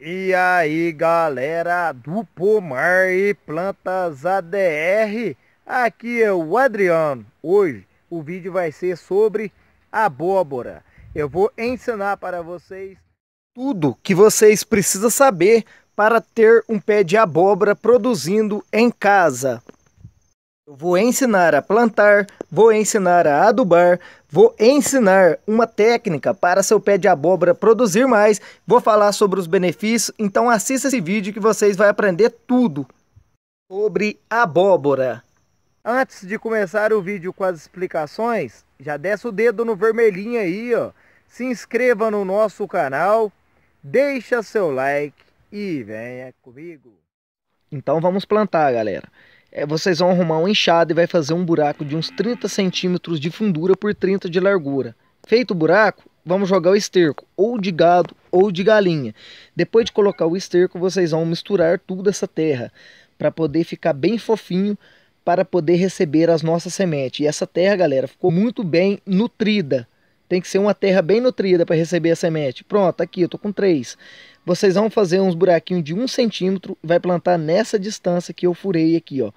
E aí galera do Pomar e Plantas ADR, aqui é o Adriano. Hoje o vídeo vai ser sobre abóbora. Eu vou ensinar para vocês tudo que vocês precisam saber para ter um pé de abóbora produzindo em casa. Vou ensinar a plantar, vou ensinar a adubar, vou ensinar uma técnica para seu pé de abóbora produzir mais, vou falar sobre os benefícios, então assista esse vídeo que vocês vão aprender tudo sobre abóbora. Antes de começar o vídeo com as explicações, já desce o dedo no vermelhinho aí, ó. Se inscreva no nosso canal, deixa seu like e venha comigo. Então vamos plantar, galera é, vocês vão arrumar um enxada e vai fazer um buraco de uns 30 centímetros de fundura por 30 de largura. Feito o buraco, vamos jogar o esterco, ou de gado ou de galinha. Depois de colocar o esterco, vocês vão misturar tudo essa terra para poder ficar bem fofinho para poder receber as nossas sementes. E essa terra, galera, ficou muito bem nutrida. Tem que ser uma terra bem nutrida para receber a semente. Pronto, tá aqui eu estou com três. Vocês vão fazer uns buraquinhos de um centímetro, e vai plantar nessa distância que eu furei aqui, ó.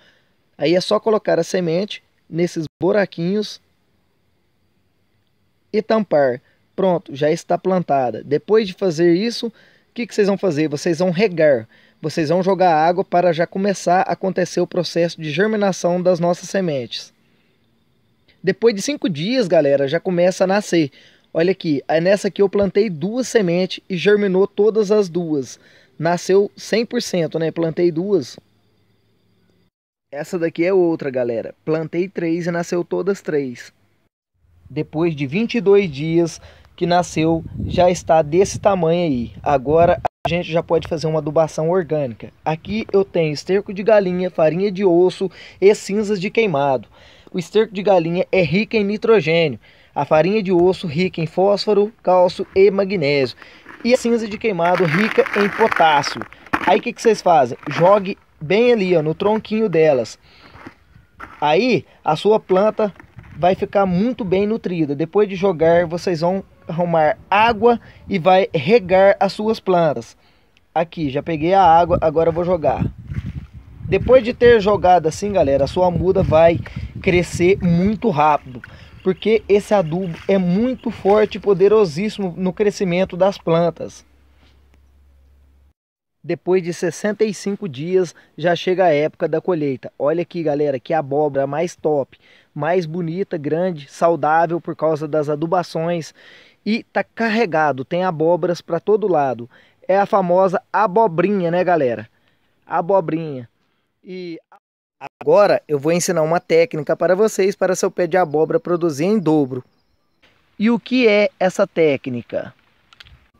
Aí é só colocar a semente nesses buraquinhos e tampar. Pronto, já está plantada. Depois de fazer isso, o que, que vocês vão fazer? Vocês vão regar vocês vão jogar água para já começar a acontecer o processo de germinação das nossas sementes. Depois de cinco dias, galera, já começa a nascer. Olha aqui, é nessa aqui eu plantei duas sementes e germinou todas as duas. Nasceu 100%, né? Plantei duas. Essa daqui é outra, galera. Plantei três e nasceu todas três. Depois de 22 dias que nasceu, já está desse tamanho aí. Agora a gente já pode fazer uma adubação orgânica. Aqui eu tenho esterco de galinha, farinha de osso e cinzas de queimado. O esterco de galinha é rico em nitrogênio, a farinha de osso rica em fósforo, cálcio e magnésio, e a cinza de queimado rica em potássio. Aí o que, que vocês fazem? Jogue bem ali ó, no tronquinho delas. Aí a sua planta vai ficar muito bem nutrida. Depois de jogar, vocês vão arrumar água e vai regar as suas plantas. Aqui, já peguei a água, agora vou jogar. Depois de ter jogado assim, galera, a sua muda vai crescer muito rápido, porque esse adubo é muito forte e poderosíssimo no crescimento das plantas. Depois de 65 dias já chega a época da colheita. Olha aqui, galera, que abóbora mais top, mais bonita, grande, saudável por causa das adubações e tá carregado, tem abóboras para todo lado. É a famosa abobrinha, né, galera? Abobrinha. E Agora eu vou ensinar uma técnica para vocês para seu pé de abóbora produzir em dobro. E o que é essa técnica?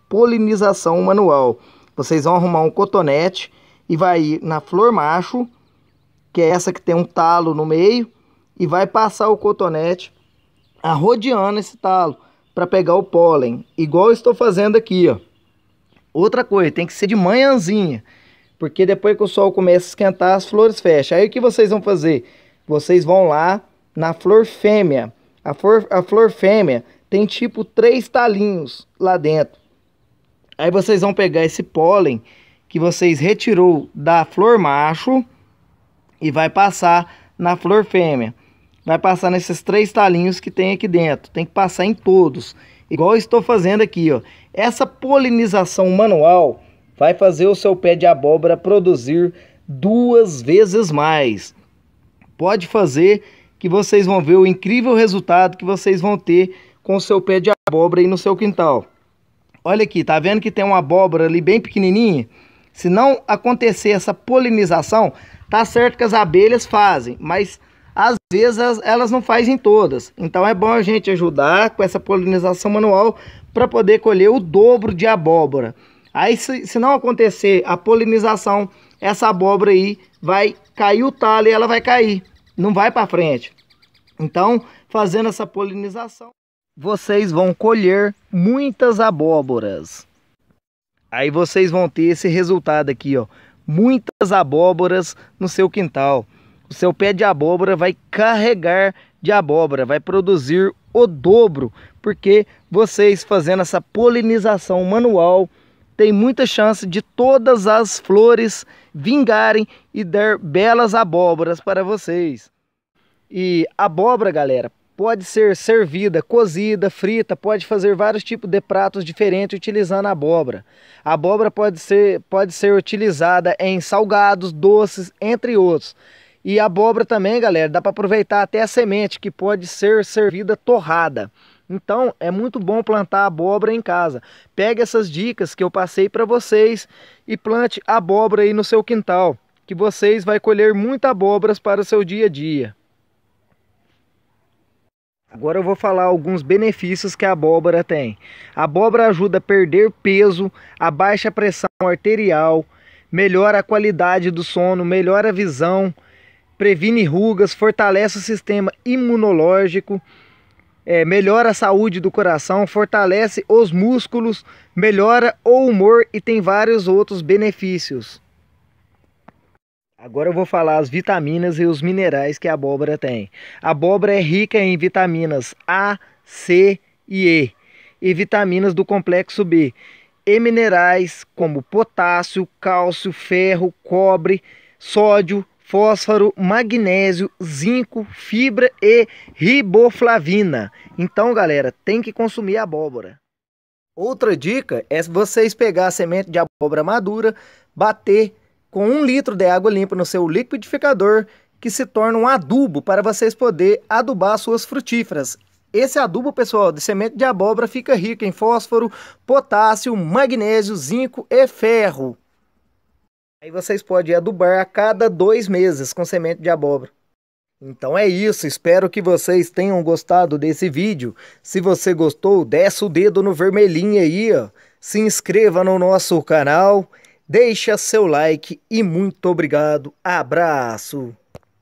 Polinização manual. Vocês vão arrumar um cotonete e vai ir na flor macho, que é essa que tem um talo no meio, e vai passar o cotonete arrodeando esse talo para pegar o pólen, igual estou fazendo aqui, ó. Outra coisa, tem que ser de manhãzinha. Porque depois que o sol começa a esquentar, as flores fecham. Aí o que vocês vão fazer? Vocês vão lá na flor fêmea. A flor, a flor fêmea tem tipo três talinhos lá dentro. Aí vocês vão pegar esse pólen que vocês retirou da flor macho e vai passar na flor fêmea. Vai passar nesses três talinhos que tem aqui dentro. Tem que passar em todos. Igual estou fazendo aqui, ó. Essa polinização manual vai fazer o seu pé de abóbora produzir duas vezes mais. Pode fazer que vocês vão ver o incrível resultado que vocês vão ter com o seu pé de abóbora aí no seu quintal. Olha aqui, tá vendo que tem uma abóbora ali bem pequenininha? Se não acontecer essa polinização, tá certo que as abelhas fazem, mas às vezes elas não fazem todas. Então é bom a gente ajudar com essa polinização manual para poder colher o dobro de abóbora. Aí se, se não acontecer a polinização, essa abóbora aí vai cair o talho e ela vai cair, não vai para frente. Então, fazendo essa polinização, vocês vão colher muitas abóboras. Aí vocês vão ter esse resultado aqui, ó. Muitas abóboras no seu quintal. O seu pé de abóbora vai carregar de abóbora, vai produzir o dobro, porque vocês fazendo essa polinização manual tem muita chance de todas as flores vingarem e dar belas abóboras para vocês. E abóbora, galera, pode ser servida, cozida, frita, pode fazer vários tipos de pratos diferentes utilizando a abóbora. A abóbora pode ser, pode ser utilizada em salgados, doces, entre outros. E abóbora também, galera, dá para aproveitar até a semente, que pode ser servida torrada. Então é muito bom plantar abóbora em casa. Pegue essas dicas que eu passei para vocês e plante abóbora aí no seu quintal, que vocês vai colher muitas abóboras para o seu dia a dia. Agora eu vou falar alguns benefícios que a abóbora tem. A abóbora ajuda a perder peso, a baixa pressão arterial, melhora a qualidade do sono, melhora a visão, previne rugas, fortalece o sistema imunológico, é, melhora a saúde do coração, fortalece os músculos, melhora o humor e tem vários outros benefícios. Agora eu vou falar as vitaminas e os minerais que a abóbora tem. A abóbora é rica em vitaminas A, C e E e vitaminas do complexo B e minerais como potássio, cálcio, ferro, cobre, sódio, fósforo, magnésio, zinco, fibra e riboflavina. Então, galera, tem que consumir abóbora. Outra dica é vocês pegar a semente de abóbora madura, bater com um litro de água limpa no seu liquidificador, que se torna um adubo para vocês poder adubar suas frutíferas. Esse adubo, pessoal, de semente de abóbora fica rico em fósforo, potássio, magnésio, zinco e ferro. Aí vocês podem adubar a cada dois meses com semente de abóbora. Então é isso, espero que vocês tenham gostado desse vídeo. Se você gostou, desce o dedo no vermelhinho aí, ó. Se inscreva no nosso canal, deixa seu like e muito obrigado. Abraço!